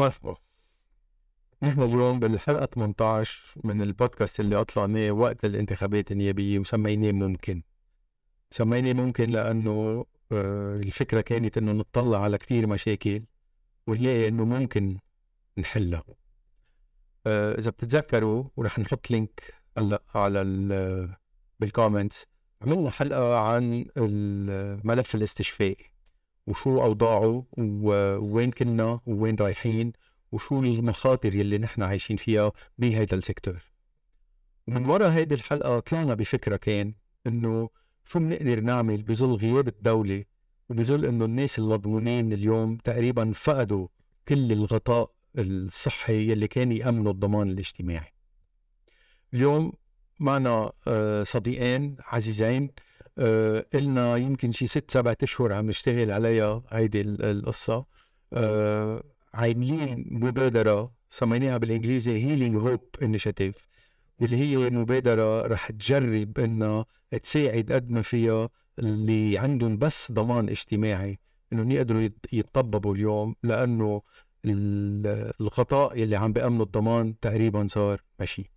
مرحبا نحن اليوم بالحلقة 18 من البودكاست اللي أطلعناه وقت الانتخابات النيابية وسميناه ممكن سميناه ممكن لأنه آه، الفكرة كانت إنه نطلع على كتير مشاكل ونلاقي إنه ممكن نحلها آه، إذا بتتذكروا ورح نحط لينك هلا على بالكومنتس عملنا حلقة عن الملف الاستشفائي وشو اوضاعه ووين كنا ووين رايحين وشو المخاطر يلي نحن عايشين فيها بهيدا السيكتور ومن ورا هيدي الحلقه طلعنا بفكره كان انه شو بنقدر نعمل بظل غياب الدوله وبظل انه الناس المضمونين اليوم تقريبا فقدوا كل الغطاء الصحي يلي كان يامنوا الضمان الاجتماعي اليوم معنا آه، صديقين عزيزين آه قلنا يمكن شي ست سبعة اشهر عم نشتغل عليها هيدي القصه آه عاملين مبادره سميناها بالانجليزي هيلينج هوب انيشيتيف اللي هي مبادره رح تجرب انها تساعد قد ما فيها اللي عندهم بس ضمان اجتماعي انهم يقدروا يتطببوا اليوم لانه الغطاء اللي عم بيأمنوا الضمان تقريبا صار ماشي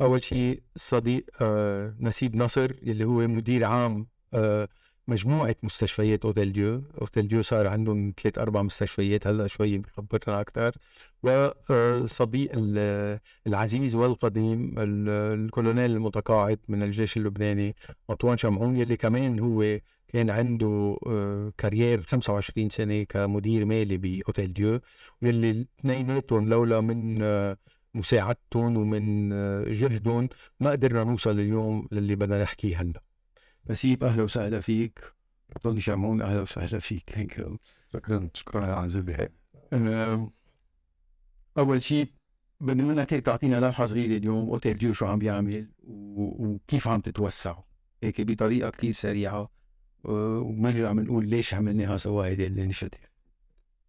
اول شيء الصديق آه نسيب نصر اللي هو مدير عام آه مجموعه مستشفيات اوتيل ديو اوتيل ديو صار عندهم ثلاث اربع مستشفيات هلا شوي بخبرنا اكثر وصديق آه، العزيز والقديم الكولونيل المتقاعد من الجيش اللبناني انطوان شمعون يلي كمان هو كان عنده آه، كارير 25 سنه كمدير مالي باوتيل ديو واللي اثنيناتهم لولا من آه، مساعدتهم ومن آه، جهدهم ما قدرنا نوصل اليوم للي بدنا نحكيه هلا نسيب اهلا وسهلا فيك ضل شمعون اهلا وسهلا فيك شكرا شكرا على العزيمه اول شيء بدي منك هيك تعطينا لمحه صغيره اليوم اوتيل شو عم بيعمل وكيف عم تتوسع هيك بطريقه كثير سريعه أه، عم بنقول ليش عملناها سوا هيدي الانشيتيف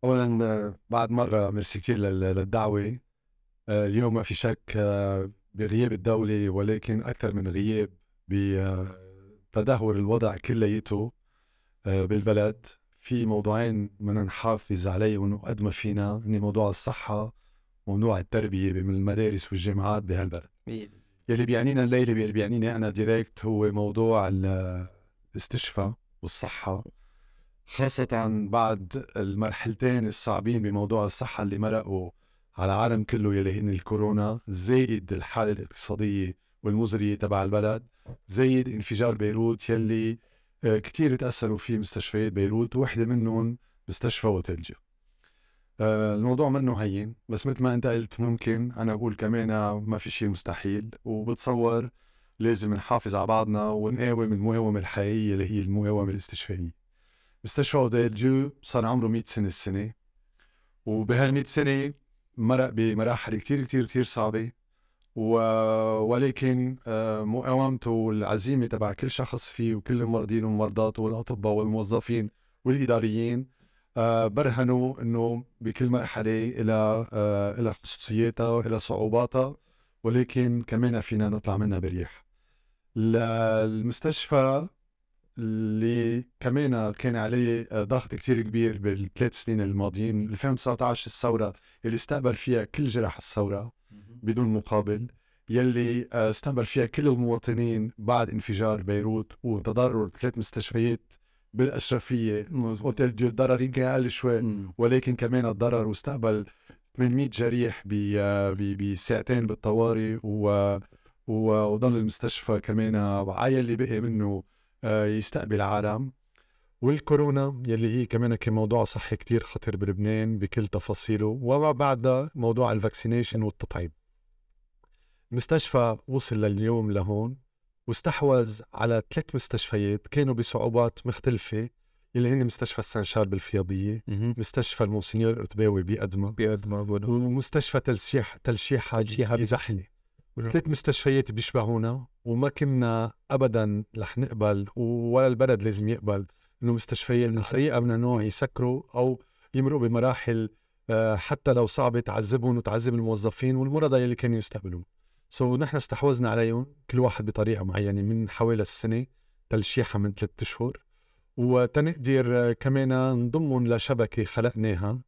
اولا آه، بعد مره ميرسي كثير للدعوه آه، اليوم ما في شك آه، بغياب الدولة ولكن أكثر من غياب بتدهور آه، الوضع كليته بالبلد في موضوعين بدنا نحافظ عليهم قد ما فينا هن يعني موضوع الصحة وموضوع التربية بالمدارس المدارس والجامعات بهالبلد يلي بيعنينا الليلة يلي بيعنيني أنا ديريكت هو موضوع الاستشفاء والصحة خاصة بعد المرحلتين الصعبين بموضوع الصحة اللي مرقوا على العالم كله يلي هن الكورونا زائد الحالة الاقتصادية والمزرية تبع البلد زائد انفجار بيروت يلي آه، كتير تأثروا فيه مستشفيات بيروت وحدة منهم مستشفى وتلجة آه، الموضوع منه هين بس مثل ما انت قلت ممكن انا بقول كمان ما في شيء مستحيل وبتصور لازم نحافظ على بعضنا ونقاوم المقاومة الحقيقية اللي هي المقاومة الاستشفائية مستشفى اوديل جو صار عمره 100 سنة السنة وبهال 100 سنة مرق بمراحل كتير كتير كتير صعبة و... ولكن آه، مقاومته والعزيمة تبع كل شخص فيه وكل المرضين ومرضاته والأطباء والموظفين والإداريين آه، برهنوا أنه بكل مرحلة إلى آه، إلى خصوصياتها وإلى صعوباتها ولكن كمان فينا نطلع منها بريح المستشفى اللي كمان كان عليه ضغط كتير كبير بالثلاث سنين الماضيين 2019 الثورة اللي استقبل فيها كل جرح الثورة بدون مقابل يلي آه، استقبل فيها كل المواطنين بعد انفجار بيروت وتضرر ثلاث مستشفيات بالاشرفيه اوتيل ديو الضرر يمكن اقل شوي ولكن كمان الضرر واستقبل 800 جريح آه، بساعتين بالطوارئ و وضل المستشفى كمان عيل اللي بقي منه يستقبل عالم والكورونا يلي هي كمان موضوع صحي كتير خطر بلبنان بكل تفاصيله وما بعدها موضوع الفاكسينيشن والتطعيم المستشفى وصل لليوم لهون واستحوذ على ثلاث مستشفيات كانوا بصعوبات مختلفة اللي هن مستشفى السنشار بالفياضية مستشفى المونسينيور ارتباوي بأدمى بأدمى ومستشفى تلشيح تلشيحة تلشيحة بزحلة ثلاث مستشفيات بيشبهونا وما كنا ابدا رح نقبل ولا البلد لازم يقبل انه مستشفيات سيئه من النوع يسكروا او يمرقوا بمراحل آه، حتى لو صعبه تعذبهم وتعذب الموظفين والمرضى اللي كانوا يستقبلوهم سو so, نحن استحوذنا عليهم كل واحد بطريقه معينه من حوالي السنه تلشيحه من ثلاث اشهر وتنقدر آه، كمان نضمهم لشبكه خلقناها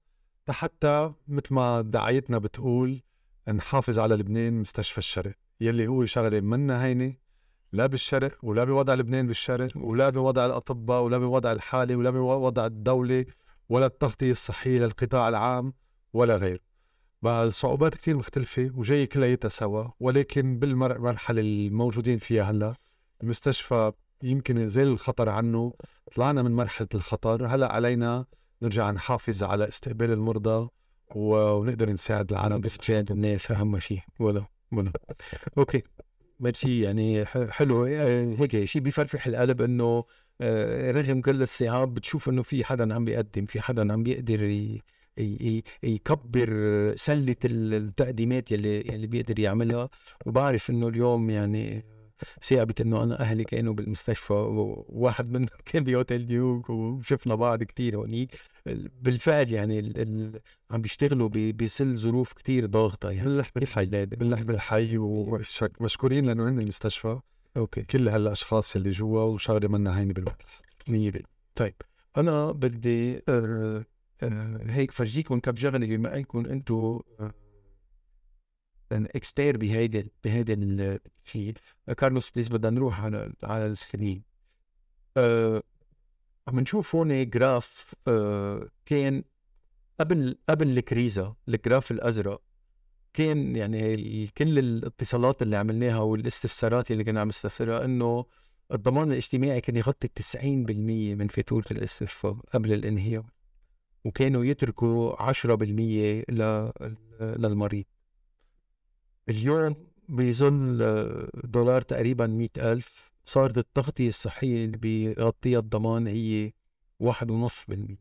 حتى مثل ما دعايتنا بتقول نحافظ على لبنان مستشفى الشرق يلي هو شغله منا هينه لا بالشرق ولا بوضع لبنان بالشرق ولا بوضع الاطباء ولا بوضع الحاله ولا بوضع الدوله ولا التغطيه الصحيه للقطاع العام ولا غيره بقى الصعوبات كثير مختلفه وجاي كلياتها سوا ولكن بالمرحله الموجودين فيها هلا المستشفى يمكن زال الخطر عنه طلعنا من مرحله الخطر هلا علينا نرجع نحافظ على استقبال المرضى ونقدر نساعد العالم بس نساعد الناس اهم شيء ولا ولا اوكي ماشي يعني حلو يعني هيك شيء بيفرفح القلب انه آه، رغم كل الصعاب بتشوف انه في حدا عم بيقدم في حدا عم بيقدر يكبر سله التقديمات يلي يلي بيقدر يعملها وبعرف انه اليوم يعني صعبت انه انا اهلي كانوا بالمستشفى وواحد منهم كان بيوتيل ديوك وشفنا بعض كتير هونيك بالفعل يعني ال ال عم بيشتغلوا بسل ظروف كتير ضاغطه يعني بنلح بالحي بنلح بالحي ومشكورين لانه عندنا المستشفى اوكي كل هالاشخاص اللي جوا وشغله منا هينه بالمطرح 100% طيب انا بدي آه، آه، هيك فرجيكم كم شغله بما انكم انتم آه، اكسبير بهيدي بهيدي الشيء كارلوس بليز بدنا نروح على على السكرين أه عم نشوف هون جراف أه كان قبل قبل الكريزه الجراف الازرق كان يعني كل الاتصالات اللي عملناها والاستفسارات اللي كنا عم نستفسرها انه الضمان الاجتماعي كان يغطي 90% من فاتوره الاستشفاء قبل الانهيار وكانوا يتركوا 10% للمريض اليوم بظل آه، دولار تقريبا مئة ألف صارت التغطية الصحية اللي بيغطيها الضمان هي واحد ونص بالمية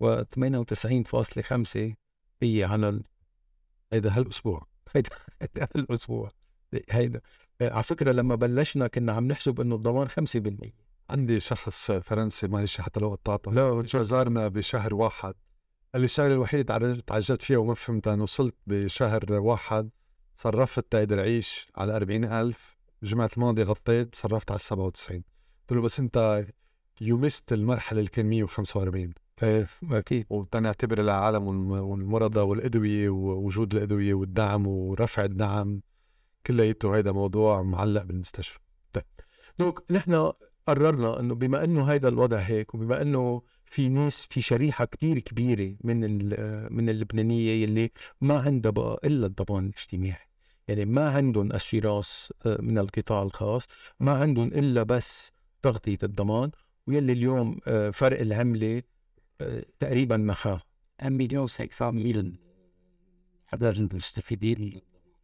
وثمانية وتسعين فاصلة خمسة هي على ال... هيدا هالأسبوع هيدا هالأسبوع هيدا آه، على فكرة لما بلشنا كنا عم نحسب إنه الضمان خمسة بالمية عندي شخص فرنسي معلش حتى لو قطعته لا زارنا بشهر واحد قال لي الشغله الوحيده تعجلت فيها وما فهمتها انا وصلت بشهر واحد صرفت تقدر أعيش على 40000 الجمعة الماضية غطيت صرفت على 97 قلت له بس أنت يو مست المرحلة اللي كان 145 اكيد وتنعتبر العالم والمرضى والادويه ووجود الادويه والدعم ورفع الدعم كلياته هيدا موضوع معلق بالمستشفى طيب دونك نحن قررنا انه بما انه هيدا الوضع هيك وبما انه في ناس في شريحه كتير كبيره من من اللبنانيه يلي ما عندها بقى الا الضمان الاجتماعي يعني ما عندهم أشراس آه، من القطاع الخاص ما عندهم الا بس تغطيه الضمان ويلي اليوم آه، فرق العمله آه، تقريبا محاه مليون و 600 مليون حدا المستفيدين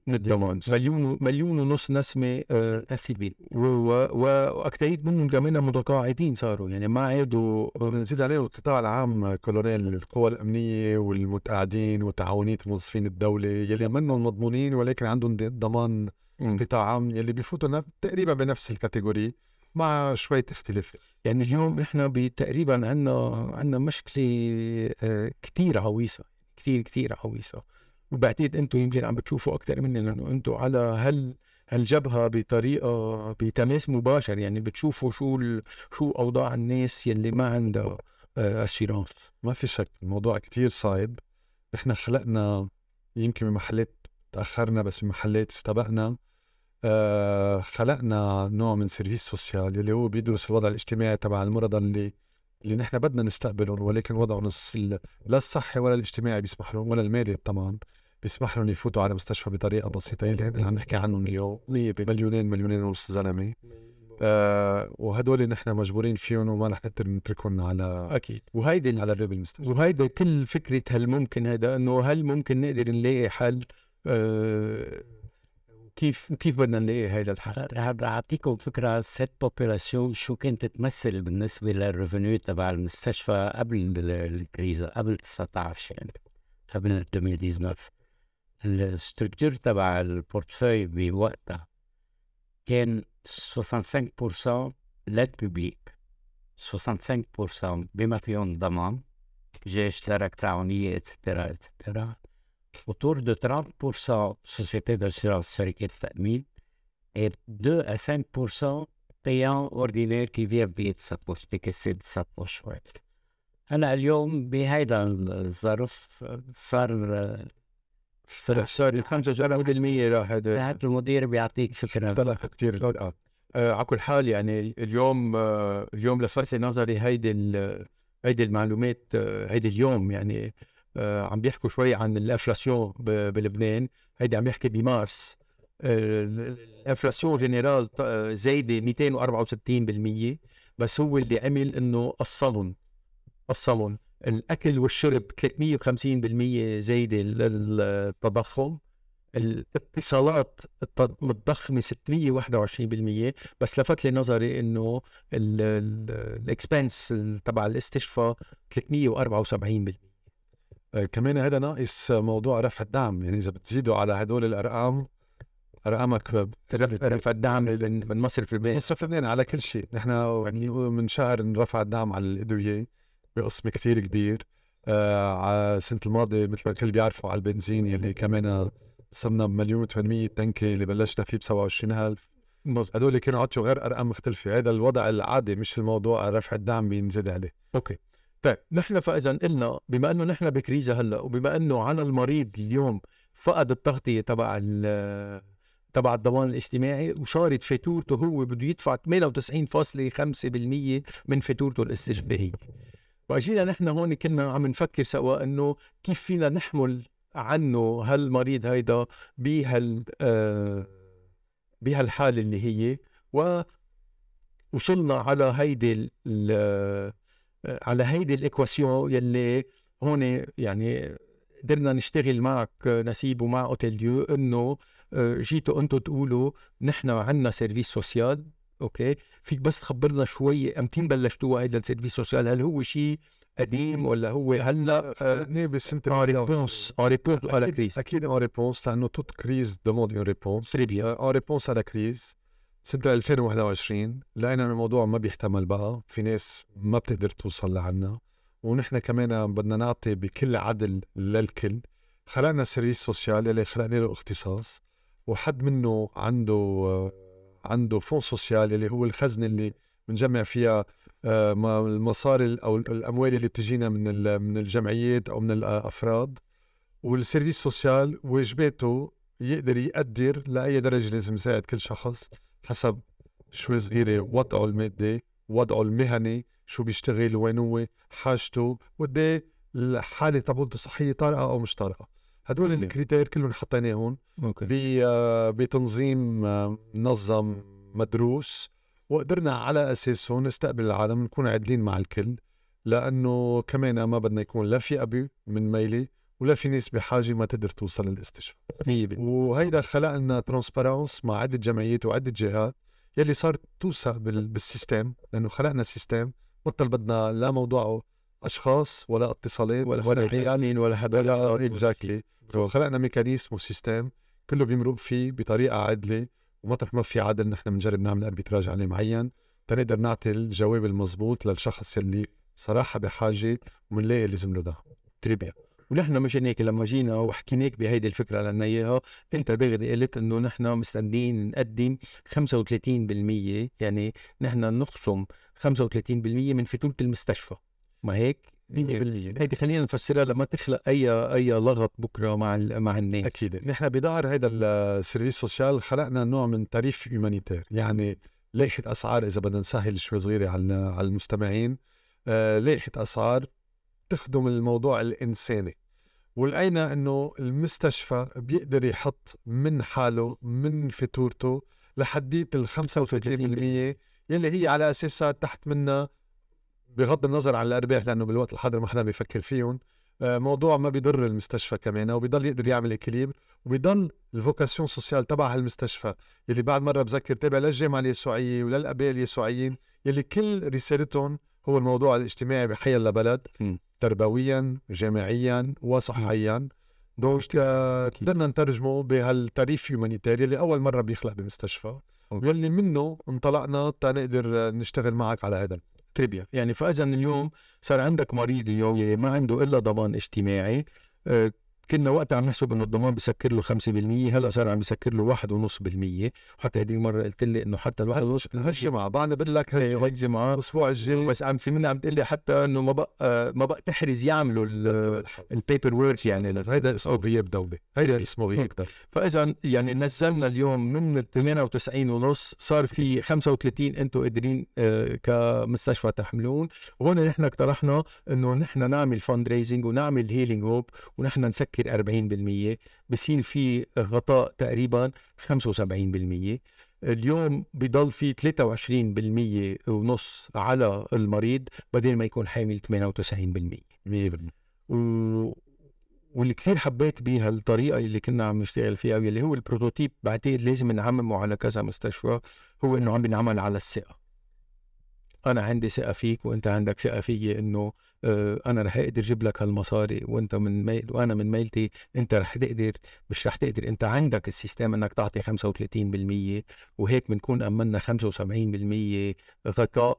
من مليون مليون ونص نسمه آه، نسيبين واكثريه منهم كمان متقاعدين صاروا يعني ما عادوا بنزيد عليهم القطاع العام كولونيل القوى الامنيه والمتقاعدين وتعاونيه موظفين الدوله يلي منهم مضمونين ولكن عندهم ضمان قطاع عام يلي بفوتوا تقريبا بنفس الكاتيجوري مع شوية اختلاف يعني اليوم احنا تقريبا عندنا عندنا مشكلة آه، كثير عويصة كثير كثير عويصة وبعتقد انتم يمكن عم بتشوفوا اكثر مني لانه انتم على هال هالجبهه بطريقه بتماس مباشر يعني بتشوفوا شو ال... شو اوضاع الناس يلي ما عندها اسيرانس آه، ما في شك الموضوع كتير صعب نحن خلقنا يمكن بمحلات تاخرنا بس بمحلات استبقنا آه خلقنا نوع من سيرفيس سوسيال اللي هو بيدرس الوضع الاجتماعي تبع المرضى اللي اللي نحن بدنا نستقبلهم ولكن وضعهم لا الصحي ولا الاجتماعي بيسمح لهم ولا المالي طبعا بيسمح لهم يفوتوا على مستشفى بطريقه بسيطه يعني اللي عم نحكي عنهم اليوم مليونين مليونين ونص زلمه آه وهدول نحن مجبورين فيهم وما رح نقدر نتركهم على اكيد وهيدي على باب المستشفى وهيدي كل فكره هل ممكن هذا انه هل ممكن نقدر نلاقي حل آه كيف كيف بدنا نلاقي هذا الحل؟ رح اعطيكم فكره سيت بوبيلاسيون شو كانت تمثل بالنسبه للريفينيو تبع المستشفى قبل الكريزه قبل 19 يعني قبل 2019 الستركتور تبع البورتفوي بوقتها كان 65% بيبليك 65% بما فيهم ضمان جيش ترك تعاونية اتسترا اتسترا autour de 30% société d'assurance sécurité de famille et 2 à 5% بيان اوردينير كيف بيتصرفوش بكسر تصرفوش هلا اليوم بهيدا الظرف صار صار 5% راح هذا المدير بيعطيك فكرة طلع كثير آه. على كل حال يعني اليوم اليوم لفتت نظري هيدي هيدي المعلومات هيدي اليوم يعني آه، عم بيحكوا شوي عن الانفلاسيون بلبنان هيدي عم يحكي بمارس آه، الانفلاسيون آه، جنرال زايده 264% بس هو اللي عمل انه قصلهم قصلهم الاكل والشرب 350% زايده التضخم الاتصالات متضخمه 621% بس لفت لي نظري انه الاكسبنس تبع الاستشفاء 374% آه، كمان هذا ناقص موضوع رفع الدعم يعني اذا بتزيدوا على هدول الارقام ارقامك رفع الدعم من مصرف لبنان مصرف لبنان على كل شيء نحن يعني من شهر رفع الدعم على الادويه بقسم كثير كبير آه على السنه الماضيه مثل ما الكل بيعرفوا على البنزين يلي كمان صرنا بمليون و800 تنكه اللي بلشنا فيه ب 27000 هدول كانوا عطوا غير ارقام مختلفه هذا الوضع العادي مش الموضوع رفع الدعم بينزل عليه اوكي طيب نحن فاذا قلنا بما انه نحن بكريزه هلا وبما انه على المريض اليوم فقد التغطيه تبع تبع الضمان الاجتماعي وصارت فاتورته هو بده يدفع 98.5% من فاتورته الاستشفائيه واجينا نحن هون كنا عم نفكر سوا انه كيف فينا نحمل عنه هالمريض هيدا بهال آه بهالحاله اللي هي ووصلنا على هيدي على هيدي الاكواسيون يلي هون يعني قدرنا نشتغل معك نسيب ومع اوتيل ديو انه آه، جيتوا انتم تقولوا نحن عندنا سيرفيس سوسيال اوكي فيك بس تخبرنا شوي امتين بلشتوا هيدا السيرفيس سوسيال هل هو شيء قديم ولا هو هلا افتقدناه بالسنه اون ريبونس اون ريبونس على كريز اكيد اون ريبونس لانه توت كريز دوموند اون ريبونس تري بيان اون ريبونس على كريز سنة 2021 لقينا انه الموضوع ما بيحتمل بقى في ناس ما بتقدر توصل لعنا ونحن كمان بدنا نعطي بكل عدل للكل خلقنا سيرفيس سوسيال اللي خلقنا له اختصاص وحد منه عنده عنده فون سوسيال اللي هو الخزنه اللي بنجمع فيها آه، المصاري او الاموال اللي بتجينا من من الجمعيات او من الافراد والسيرفيس سوسيال واجباته يقدر يقدر لاي درجه لازم يساعد كل شخص حسب شوي صغيره وضعه المادي وضعه المهني شو بيشتغل وين هو حاجته ودي إيه الحاله تبعته صحيه طارئه او مش طارئه هدول الكريتير كلهم حطيناهم آه، بتنظيم آه، منظم مدروس وقدرنا على اساسهم نستقبل العالم نكون عادلين مع الكل لانه كمان ما بدنا يكون لا في ابي من ميلي ولا في ناس بحاجه ما تقدر توصل للاستشفاء 100% وهيدا خلق لنا ترانسبرانس مع عده جمعيات وعده جهات يلي صارت توسع بالسيستم لانه خلقنا سيستم بطل بدنا لا موضوعه اشخاص ولا اتصالات ولا ولا حيانين ولا حدا ولا اكزاكتلي خلقنا ميكانيزم وسيستم كله بيمرق فيه بطريقه عادله ومطرح ما في عدل نحن بنجرب نعمل اربيتراج عليه معين تنقدر نعطي الجواب المضبوط للشخص يلي صراحه بحاجه ومنلاقي اللي زمله ده تريبيا ونحن مشان هيك لما جينا وحكيناك بهيدي الفكره لنا اياها انت دغري قلت انه نحن مستنيين نقدم 35% يعني نحن نخصم 35% من فاتوره المستشفى ما هيك؟ 100% يعني هيدي خلينا نفسرها لما تخلق اي اي لغط بكره مع مع الناس اكيد نحن بدار هيدا السيرفيس سوشيال خلقنا نوع من تاريخ هيومانيتير يعني لائحه اسعار اذا بدنا نسهل شوي صغيره على على المستمعين آه لائحه اسعار تخدم الموضوع الانساني ولقينا انه المستشفى بيقدر يحط من حاله من فاتورته لحديت ال 35% يلي هي على اساسها تحت منا بغض النظر عن الارباح لانه بالوقت الحاضر ما حدا بيفكر فيهم آه، موضوع ما بيضر المستشفى كمان وبيضل يقدر يعمل اكيليبر وبيضل الفوكاسيون سوسيال تبع هالمستشفى يلي بعد مره بذكر تابع للجامعه اليسوعيه وللاباء اليسوعيين يلي كل رسالتهم هو الموضوع الاجتماعي بحي الله بلد تربويا جامعيا وصحيا دونك قدرنا نترجمه بهالتاريف هيومانيتاري اللي اول مره بيخلق بمستشفى واللي منه انطلقنا تنقدر نشتغل معك على هذا تريبيا يعني فاذا اليوم صار عندك مريض اليوم ما عنده الا ضمان اجتماعي آه، كنا وقت عم نحسب انه الضمان بسكر له 5% هلا صار عم بسكر له 1.5% وحتى هذه المره قلت لي انه حتى الواحد هالجمعه بعدنا بقول لك هالجمعه إيه، الاسبوع الجاي بس عم في منها عم تقول لي حتى انه ما بقى ما بقى تحرز يعملوا البيبر ويرز يعني هيدا اسمه غياب دولي هيدا اسمه غياب دولي فاذا يعني نزلنا اليوم من 98 ونص صار في 35 انتم قادرين آه، كمستشفى تحملون وهون نحن اقترحنا انه نحن نعمل فند ريزنج ونعمل هيلينج هوب ونحن نسكر بسكر 40% بصير في غطاء تقريبا 75% اليوم بضل في 23% ونص على المريض بدل ما يكون حامل 98% 100% واللي كثير حبيت بيه الطريقة اللي كنا عم نشتغل فيها واللي هو البروتوتيب بعتقد لازم نعممه على كذا مستشفى هو انه عم بنعمل على الثقة انا عندي ثقه فيك وانت عندك ثقه فيي انه انا رح اقدر اجيب لك هالمصاري وانت من ميل وانا من ميلتي انت رح تقدر مش رح تقدر انت عندك السيستم انك تعطي 35% وهيك بنكون امنا 75% غطاء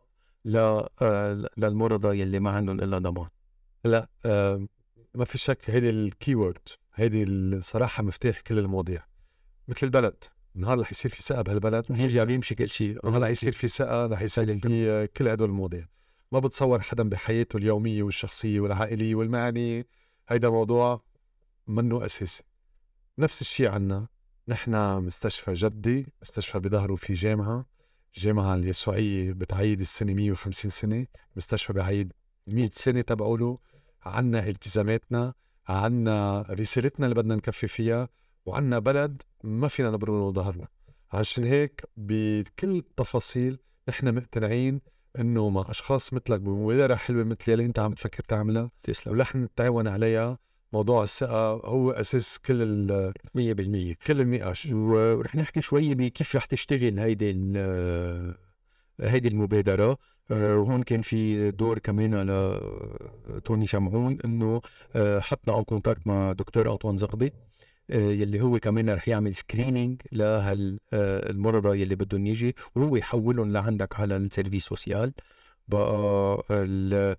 للمرضى يلي ما عندهم الا ضمان هلا ما في شك هيدي الكيورد هيدي الصراحه مفتاح كل المواضيع مثل البلد نهار رح يصير في ثقه بهالبلد رح بيمشي كل شيء نهار رح يصير في ثقه رح يصير في آه، كل هدول المواضيع ما بتصور حدا بحياته اليوميه والشخصيه والعائليه والمهنيه هيدا موضوع منه اساسي نفس الشيء عنا نحن مستشفى جدي مستشفى بظهره في جامعه جامعة اليسوعيه بتعيد السنه 150 سنه مستشفى بعيد 100 سنه تبعوله عنا التزاماتنا عنا رسالتنا اللي بدنا نكفي فيها وعندنا بلد ما فينا نبرم له ظهرنا عشان هيك بكل التفاصيل نحن مقتنعين انه مع اشخاص مثلك بمبادره حلوه مثل يلي انت عم تفكر تعملها تسلم ولح نتعاون عليها موضوع الثقة هو أساس كل ال 100% كل النقاش ورح نحكي شوي بكيف رح تشتغل هيدي آه، هيدي المبادرة آه، وهون كان في دور كمان على توني شمعون انه آه، حطنا اون كونتاكت مع دكتور انطوان زغبي آه، يلي هو كمان رح يعمل سكرينينج لهالمرضى آه، يلي بدهم يجي وهو يحولهم لعندك على السيرفيس سوسيال بقى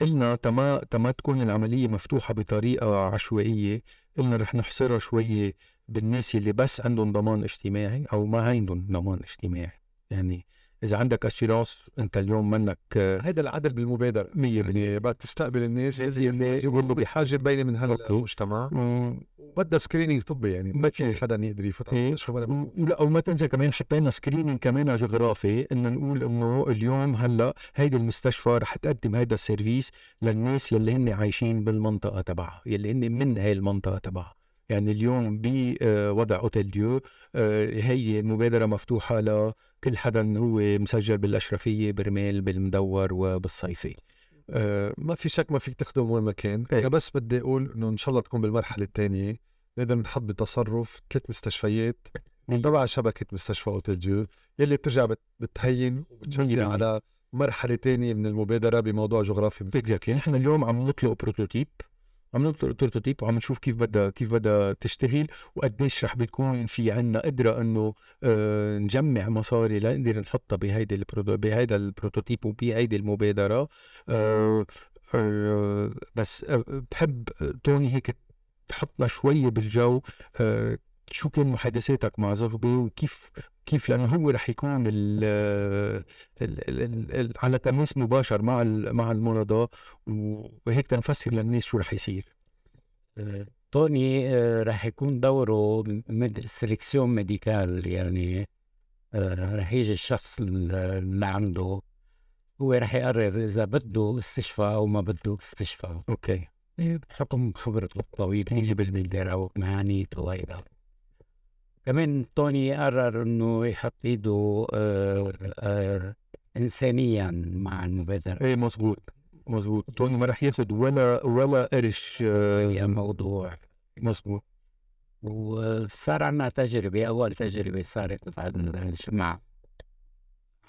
قلنا تما تما تكون العملية مفتوحة بطريقة عشوائية قلنا رح نحصرها شوية بالناس يلي بس عندهم ضمان اجتماعي أو ما عندهم ضمان اجتماعي يعني اذا عندك أشيرانس انت اليوم منك آه، هذا العدل بالمبادره 100% يعني بدك تستقبل الناس اللي بحاجه مبينه من هالمجتمع المجتمع بدها سكرينينج طبي يعني ما في حدا يقدر يفوت على لا وما تنسى كمان حطينا سكريننج كمان جغرافي انه نقول انه اليوم هلا هيدي المستشفى رح تقدم هيدا السيرفيس للناس يلي هن عايشين بالمنطقه تبعها يلي هن من هاي المنطقه تبعها يعني اليوم بوضع آه، اوتيل ديو آه، هي مبادره مفتوحه ل كل حدا هو مسجل بالاشرفيه برميل بالمدور وبالصيفي أه ما في شك ما فيك تخدم وين ما كان انا إيه. بس بدي اقول انه ان شاء الله تكون بالمرحله الثانيه نقدر نحط بتصرف ثلاث مستشفيات تبع شبكه مستشفى اوتيل ديو يلي بترجع بتهين وبتشجع على مرحله ثانيه من المبادره بموضوع جغرافي اكزاكتلي نحن اليوم عم نطلق بروتوتيب عم عملنا بروتوتيب وعم نشوف كيف بدها كيف بدها تشتغل وقديش رح بتكون في عندنا قدره انه آه، نجمع مصاري لنقدر نحطها بهيدي بهيدا البروتوتيب وبهيدي المبادره آه، آه، بس بحب توني هيك تحطنا شوي بالجو شو كان محادثاتك مع زغبي وكيف كيف لانه هو رح يكون ال ال الـ الـ على تماس مباشر مع مع المرضى وهيك تنفسر للناس شو رح يصير آه، توني آه، رح يكون دوره سلكسيون ميديكال يعني آه، رح يجي الشخص اللي عنده هو رح يقرر اذا بده استشفى او ما بده استشفى اوكي إيه، بحكم خبرته الطويله بالمدير او معانيته وهيدا كمان توني قرر انه يحط ايده آه، آه، انسانيا مع المبادره ايه مظبوط مظبوط توني ما راح ياخد ولا ولا قرش آه، يا موضوع مظبوط وصار عندنا تجربة أول تجربة صارت بعد الجمعة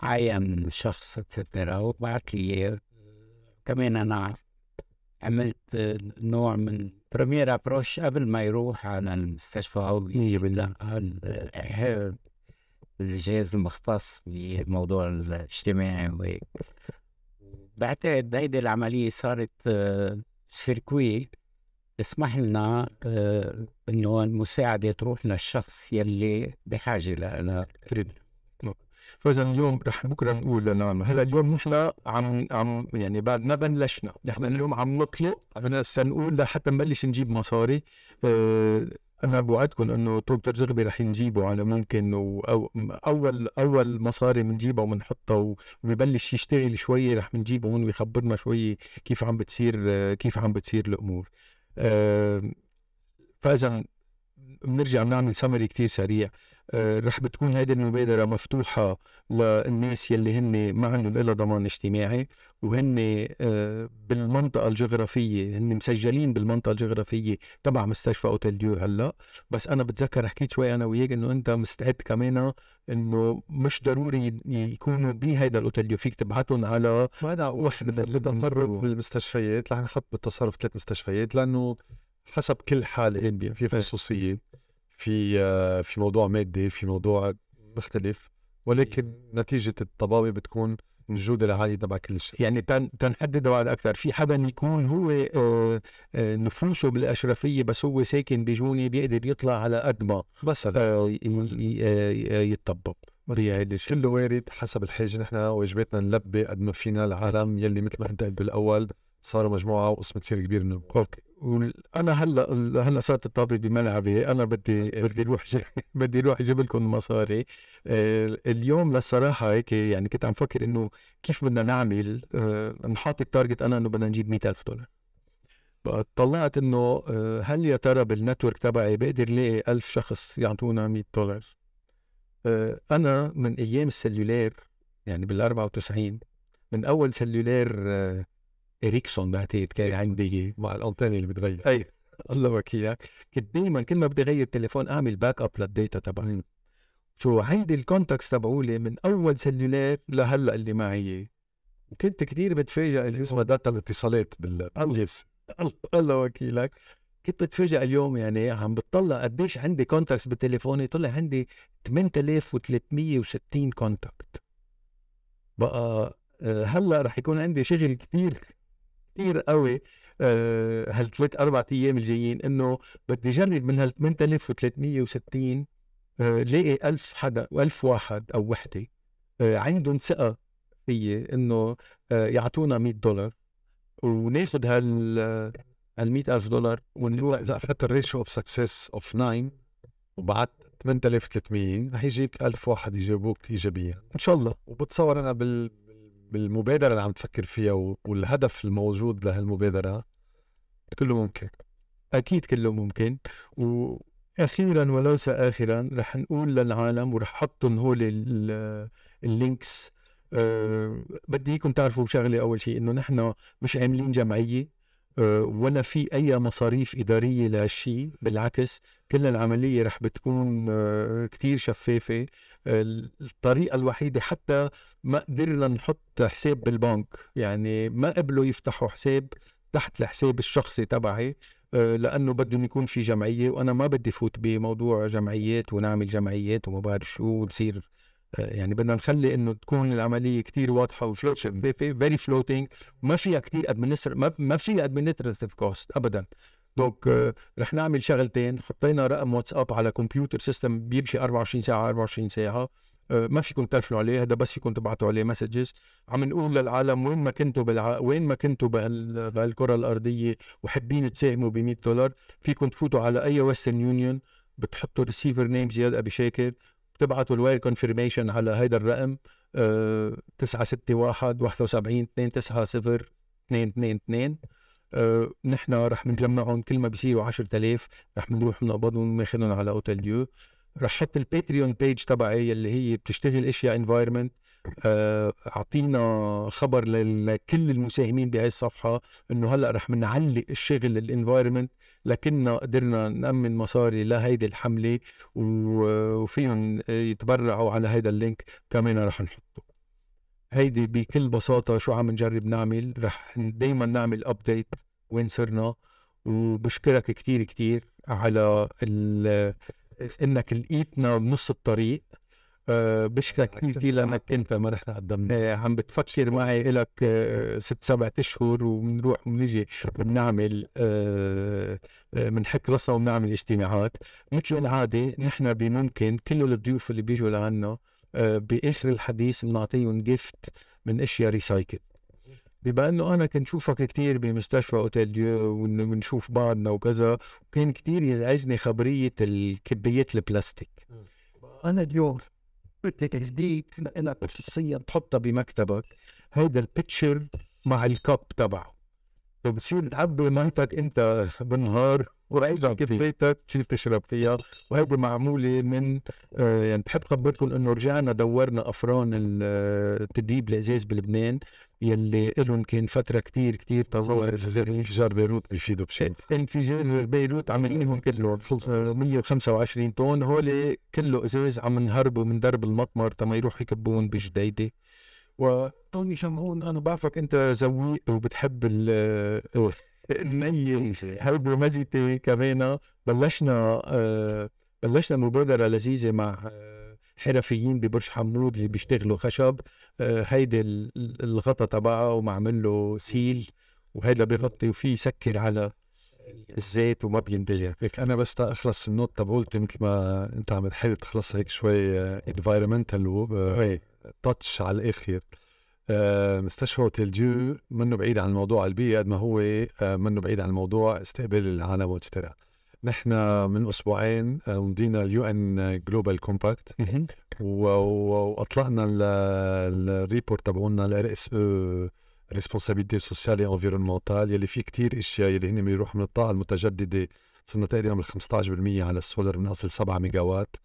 عين شخص تترا وبعت لي كمان أنا عملت نوع من بريمير ابروش قبل ما يروح على المستشفى او الجهاز المختص بالموضوع الاجتماعي وهيك بعتقد هيدي العملية صارت سيركوي آه، تسمح لنا آه، انه المساعدة تروح للشخص يلي بحاجة لها فاذا اليوم رح بكره نقول لنعمل هلا اليوم نحن عم عم يعني بعد ما بلشنا نحن اليوم عم نطلق نقول لحتى نبلش نجيب مصاري آه، انا بوعدكم انه دكتور زغبي رح نجيبه على ممكن او اول اول مصاري بنجيبها وبنحطها وببلش يشتغل شوي رح بنجيبه هون ويخبرنا شوي كيف عم بتصير آه، كيف عم بتصير الامور آه، فاذا بنرجع بنعمل سمري كتير سريع آه، رح بتكون هذه المبادرة مفتوحة للناس يلي هن ما عندهم إلا ضمان اجتماعي وهن آه، بالمنطقة الجغرافية هن مسجلين بالمنطقة الجغرافية تبع مستشفى أوتيل ديو هلا بس أنا بتذكر حكيت شوي أنا وياك إنه أنت مستعد كمان إنه مش ضروري يكونوا بهيدا الأوتيل ديو فيك تبعتهم على هذا وحدة للتصرف بالمستشفيات رح نحط بالتصرف ثلاث مستشفيات لأنه حسب كل حالة في خصوصية في آه، في موضوع مادي في موضوع مختلف إيه. ولكن نتيجه الطبابه بتكون الجوده العاليه تبع كل شيء يعني تنحدد بعد اكثر في حدا يكون هو آه، آه، نفوسه بالاشرفيه بس هو ساكن بجوني بيقدر يطلع على قد ما مثلا يتطبب كله وارد حسب الحاجه نحن واجباتنا نلبي قد ما فينا العالم يلي مثل ما انت قلت بالاول صاروا مجموعه وقسم كثير كبير من اوكي انا هلا هلا صارت الطابه بملعبي انا بدي بدي اروح بدي اروح اجيب لكم مصاري اليوم للصراحه هيك يعني كنت عم فكر انه كيف بدنا نعمل آه، نحط التارجت انا انه بدنا نجيب 100000 دولار طلعت انه آه، هل يا ترى بالنتورك تبعي بقدر لاقي ألف شخص يعطونا 100 دولار آه، انا من ايام السلولار يعني بال 94 من اول سلولار اريكسون بعتقد كان إيه، عندي مع الانتن اللي بتغير اي أيوه. الله وكيلك كنت دايما كل ما بدي اغير تليفون اعمل باك اب للداتا تبعي شو عندي الكونتاكس تبعولي من اول سلولات لهلا اللي معي وكنت كثير بتفاجئ اللي اسمها داتا الاتصالات بالانجلس الله وكيلك كنت بتفاجئ اليوم يعني عم بتطلع قديش عندي كونتاكتس بتليفوني طلع عندي 8360 كونتاكت بقى آه، هلا رح يكون عندي شغل كثير كثير قوي آه، هالثلاث اربع ايام الجايين انه بدي جرب من هال 8360 آه، لاقي 1000 حدا و1000 واحد او وحده آه، عندهم ثقه في انه يعطونا 100 دولار وناخذ هال ال 100000 دولار ونروح اذا اخذت الريشيو اوف سكسس اوف 9 وبعت 8300 رح يجيك 1000 واحد يجاوبوك ايجابيا ان شاء الله وبتصور انا بال بالمبادره اللي عم تفكر فيها والهدف الموجود لهالمبادره كله ممكن اكيد كله ممكن و اخيرا وليس اخرا رح نقول للعالم ورح احطهم هول اللينكس أه بدي اياكم تعرفوا شغله اول شيء انه نحن مش عاملين جمعيه آه، ولا في اي مصاريف اداريه لهالشيء بالعكس كل العمليه رح بتكون آه، كتير شفافه آه، الطريقه الوحيده حتى ما قدرنا نحط حساب بالبنك يعني ما قبلوا يفتحوا حساب تحت الحساب الشخصي تبعي لانه بدهم يكون في جمعيه وانا ما بدي فوت بموضوع جمعيات ونعمل جمعيات وما بعرف شو ونصير يعني بدنا نخلي انه تكون العمليه كثير واضحه وفلوت فيري فلوتينج ما فيها كثير ادمنستر ما, فيها كوست ابدا دوك euh, رح نعمل شغلتين حطينا رقم واتساب على كمبيوتر سيستم بيمشي 24 ساعه 24 ساعه آه، ما فيكم تلفنوا عليه هذا بس فيكم تبعتوا عليه مسجز عم نقول للعالم وين ما كنتوا بالع... وين ما كنتوا بهال... بهالكره الارضيه وحابين تساهموا ب 100 دولار فيكم تفوتوا على اي ويسترن يونيون بتحطوا ريسيفر نيم زياد ابي شاكر تبعتوا الواير كونفرميشن على هيدا الرقم 961 71 290 222 أه نحن رح نجمعهم كل ما بيصيروا 10000 رح بنروح بنقبضهم وناخذهم على اوتيل ديو رح حط الباتريون بيج تبعي اللي هي بتشتغل اشياء انفايرمنت آه، اعطينا خبر لكل المساهمين بهي الصفحه انه هلا رح نعلق الشغل الانفايرمنت لكننا قدرنا نامن مصاري لهيدي الحمله وفيهم يتبرعوا على هيدا اللينك كمان رح نحطه هيدي بكل بساطه شو عم نجرب نعمل رح دائما نعمل ابديت وين صرنا وبشكرك كثير كثير على انك لقيتنا بنص الطريق بشكرك كثير لانك انت ما رحت قدمنا عم بتفكر معي لك آه، ست سبعة اشهر وبنروح وبنجي وبنعمل بنحك آه، آه، رصا وبنعمل اجتماعات مثل العاده نحن بممكن كل الضيوف اللي بيجوا لعنا باخر الحديث بنعطيهم جيفت من اشياء ريسايكل بما انه انا كنت شوفك كثير بمستشفى اوتيل ديو ونشوف بعضنا وكذا وكان كثير يزعجني خبريه الكبيات البلاستيك انا اليوم بتكس دي انك شخصيا تحطها بمكتبك هيدا البيتشر مع الكب تبعه فبصير تعبي ميتك انت بالنهار وعيد بيتك تصير تشرب فيها وهيدي معموله من آه، يعني بحب خبركم انه رجعنا دورنا افران التدريب آه، الازاز بلبنان يلي لهم كان فتره كتير كتير طويله انفجار بيروت بيفيدوا بشيء انفجار بيروت عاملينهم كلهم 125 آه، طن هول كله ازاز عم نهربه من درب المطمر تما يروح يكبون بجديده وهم يشمعون انا بعرفك انت زويق وبتحب ال النية هالبرمجتي كمان بلشنا آه بلشنا مبادرة لذيذة مع آه، حرفيين ببرج حمود اللي بيشتغلوا خشب آه هيدي الغطا تبعها ومعمل له سيل وهيدا بغطي وفيه سكر على الزيت وما بينبلع هيك انا بس اخلص النوت تبعولتي مثل ما انت عم تحاول تخلصها هيك شوي انفايرمنتال آه، تاتش على الاخر آه، مستشفى اوتيل ديو منه بعيد عن الموضوع البيئي قد ما هو آه، منه بعيد عن موضوع استقبال العالم واتسترا نحن من اسبوعين آه، مضينا اليو ان جلوبال كومباكت واطلقنا الريبورت تبعونا الار اس او ريسبونسابيلتي سوسيال انفيرونمونتال يلي فيه كتير اشياء يلي هن بيروحوا من الطاقه المتجدده صرنا تقريبا 15% على السولر من اصل 7 ميجاوات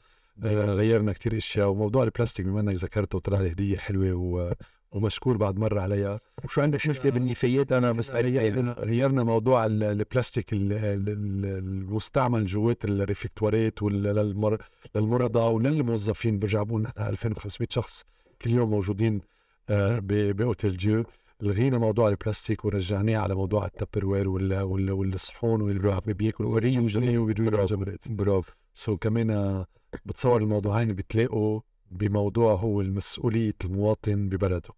آه، غيرنا كثير اشياء وموضوع البلاستيك بما انك ذكرته وطلع لي هديه حلوه و... ومشكور بعد مره عليها وشو عندك آه، مشكله بالنفايات انا بس غيرنا موضوع البلاستيك المستعمل جوات الريفكتوارات للمرضى وللموظفين برجع بقول نحن 2500 شخص كل يوم موجودين آه، باوتيل ديو لغينا موضوع البلاستيك ورجعناه على موضوع التبروير والصحون واللي بياكلوا وريهم جميع وبيدوا برافو سو كمان بتصور الموضوعين بتلاقوا بموضوع هو المسؤولية المواطن ببلده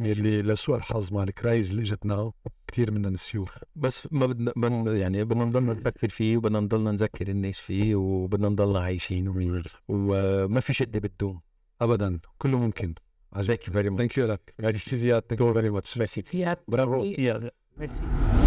اللي لسوء الحظ مع الكرايز اللي اجتنا كثير منا نسيوه بس ما بدنا بن يعني بدنا نضلنا نفكر فيه وبدنا نضلنا نذكر الناس فيه وبدنا نضلنا عايشين وما في شده بتدوم ابدا كله ممكن عجبك فيري ماتش ثانك يو لك ميرسي زياد ثانك يو فيري ماتش ميرسي زياد برافو ميرسي